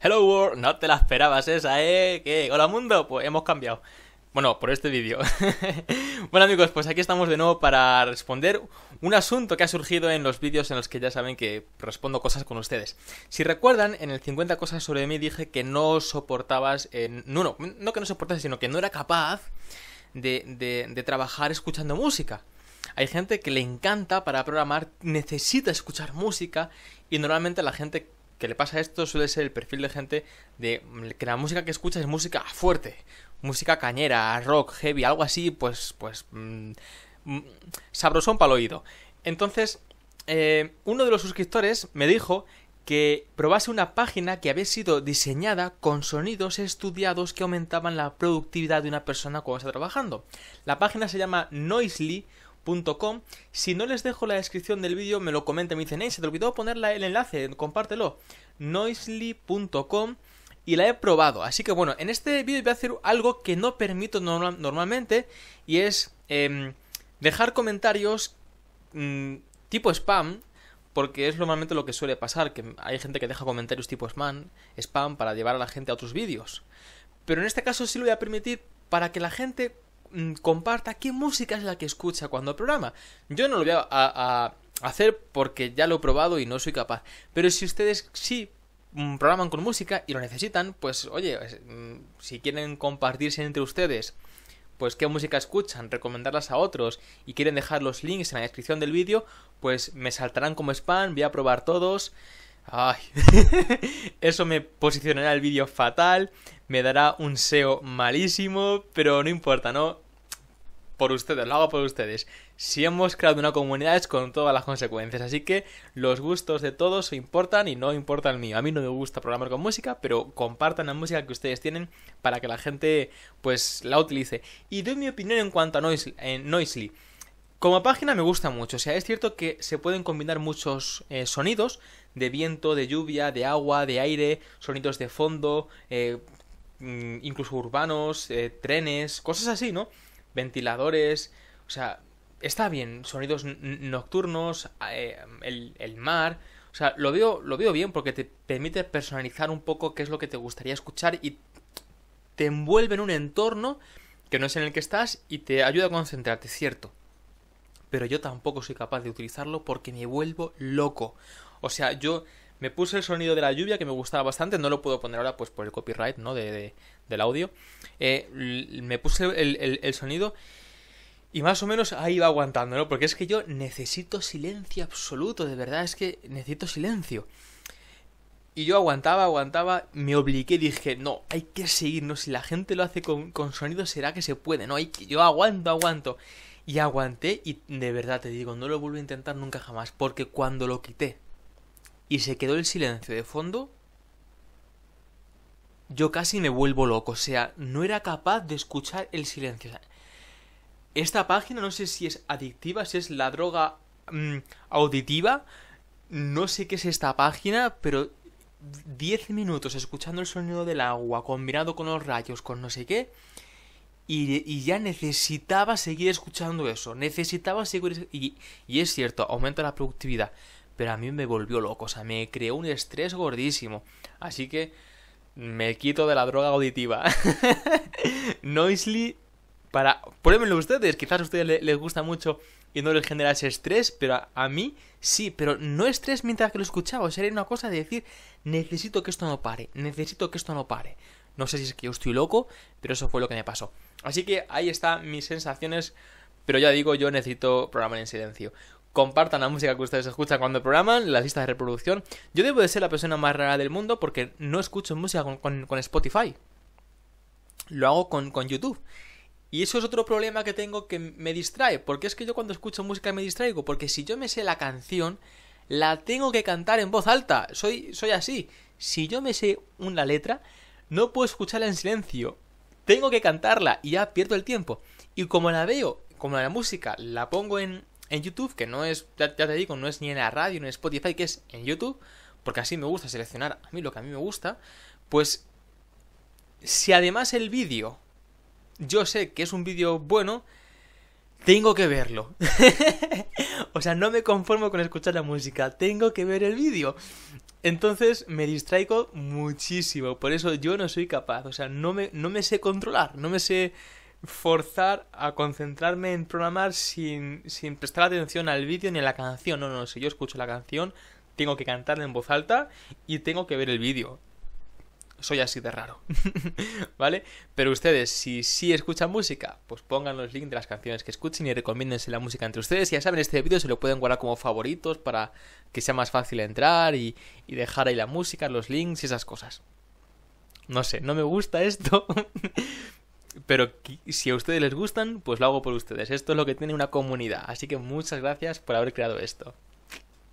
Hello World, no te la esperabas esa, ¿eh? ¿Qué? Hola mundo, pues hemos cambiado. Bueno, por este vídeo. bueno amigos, pues aquí estamos de nuevo para responder un asunto que ha surgido en los vídeos en los que ya saben que respondo cosas con ustedes. Si recuerdan, en el 50 cosas sobre mí dije que no soportabas, no, no, no que no soportabas, sino que no era capaz de, de, de trabajar escuchando música. Hay gente que le encanta para programar, necesita escuchar música y normalmente la gente que le pasa esto suele ser el perfil de gente de que la música que escucha es música fuerte, música cañera, rock, heavy, algo así, pues, pues, mm, mm, sabrosón para el oído. Entonces, eh, uno de los suscriptores me dijo que probase una página que había sido diseñada con sonidos estudiados que aumentaban la productividad de una persona cuando está trabajando. La página se llama Noisely. Si no les dejo la descripción del vídeo, me lo comenten, me dicen, se te olvidó poner el enlace, compártelo. noisly.com y la he probado. Así que bueno, en este vídeo voy a hacer algo que no permito normalmente y es dejar comentarios tipo spam. Porque es normalmente lo que suele pasar, que hay gente que deja comentarios tipo spam, spam para llevar a la gente a otros vídeos. Pero en este caso sí lo voy a permitir para que la gente Mm, comparta qué música es la que escucha cuando programa. Yo no lo voy a, hacer porque ya lo he probado y no soy capaz. Pero si ustedes sí mm, programan con música y lo necesitan, pues oye, mm, si quieren compartirse entre ustedes, pues qué música escuchan, recomendarlas a otros y quieren dejar los links en la descripción del vídeo, pues me saltarán como spam, voy a probar todos. Ay, eso me posicionará el vídeo fatal, me dará un SEO malísimo, pero no importa, ¿no? Por ustedes, lo hago por ustedes. Si hemos creado una comunidad es con todas las consecuencias, así que los gustos de todos importan y no importa el mío. A mí no me gusta programar con música, pero compartan la música que ustedes tienen para que la gente pues la utilice. Y doy mi opinión en cuanto a Noisly. Como página me gusta mucho, o sea, es cierto que se pueden combinar muchos eh, sonidos, de viento, de lluvia, de agua, de aire, sonidos de fondo, eh, mm, incluso urbanos, eh, trenes, cosas así, ¿no? Ventiladores, o sea, está bien, sonidos nocturnos, eh, el, mar, o sea, lo veo, lo veo bien porque te permite personalizar un poco qué es lo que te gustaría escuchar y te envuelve en un entorno que no es en el que estás y te ayuda a concentrarte, cierto. Pero yo tampoco soy capaz de utilizarlo porque me vuelvo loco. O sea, yo me puse el sonido de la lluvia que me gustaba bastante, no lo puedo poner ahora pues por el copyright, ¿no? De, del audio. Eh, me puse el, sonido y más o menos ahí va aguantando, ¿no? Porque es que yo necesito silencio absoluto, de verdad, es que necesito silencio. Y yo aguantaba, aguantaba, me obligué, dije, no, hay que seguirnos, si la gente lo hace con, sonido será que se puede, ¿no? Hay que, yo aguanto, aguanto. Y aguanté y de verdad te digo, no lo vuelvo a intentar nunca jamás, porque cuando lo quité, y se quedó el silencio de fondo, yo casi me vuelvo loco. O sea, no era capaz de escuchar el silencio. esta página no sé si es adictiva, si es la droga mm, auditiva. No sé qué es esta página, pero 10 minutos escuchando el sonido del agua combinado con los rayos, con no sé qué. Y, ya necesitaba seguir escuchando eso, necesitaba seguir... Y, y es cierto, aumenta la productividad, pero a mí me volvió loco, o sea, me creó un estrés gordísimo. Así que me quito de la droga auditiva. Noisly, para... Pruébenlo ustedes, quizás a ustedes les gusta mucho y no les genera ese estrés, pero a, mí sí, pero no estrés mientras que lo escuchaba, sería una cosa de decir, necesito que esto no pare, necesito que esto no pare. No sé si es que yo estoy loco, pero eso fue lo que me pasó. Así que ahí están mis sensaciones, pero ya digo, yo necesito programar en silencio compartan la música que ustedes escuchan cuando programan, las listas de reproducción. Yo debo de ser la persona más rara del mundo porque no escucho música con, Spotify. Lo hago con, con YouTube. Y eso es otro problema que tengo que me distrae, porque es que yo cuando escucho música me distraigo, porque si yo me sé la canción, la tengo que cantar en voz alta, soy, soy así. Si yo me sé una letra, no puedo escucharla en silencio, tengo que cantarla y ya pierdo el tiempo. Y como la veo, como la música la pongo en, en YouTube, que no es, ya, te digo, no es ni en la radio, ni en Spotify, que es en YouTube, porque así me gusta seleccionar a mí lo que a mí me gusta, pues si además el vídeo yo sé que es un vídeo bueno, tengo que verlo. o sea, no me conformo con escuchar la música, tengo que ver el vídeo. Entonces me distraigo muchísimo, por eso yo no soy capaz, o sea, no me, no me sé controlar, no me sé forzar a concentrarme en programar sin, prestar atención al vídeo ni a la canción. No, no, si yo escucho la canción, tengo que cantarla en voz alta y tengo que ver el vídeo. Soy así de raro, ¿vale? Pero ustedes, si sí si escuchan música, pues pongan los links de las canciones que escuchen y recomiéndense la música entre ustedes. Ya saben, este vídeo se lo pueden guardar como favoritos para que sea más fácil entrar y dejar ahí la música, los links y esas cosas. No sé, no me gusta esto. Pero si a ustedes les gustan, pues lo hago por ustedes. Esto es lo que tiene una comunidad. Así que muchas gracias por haber creado esto.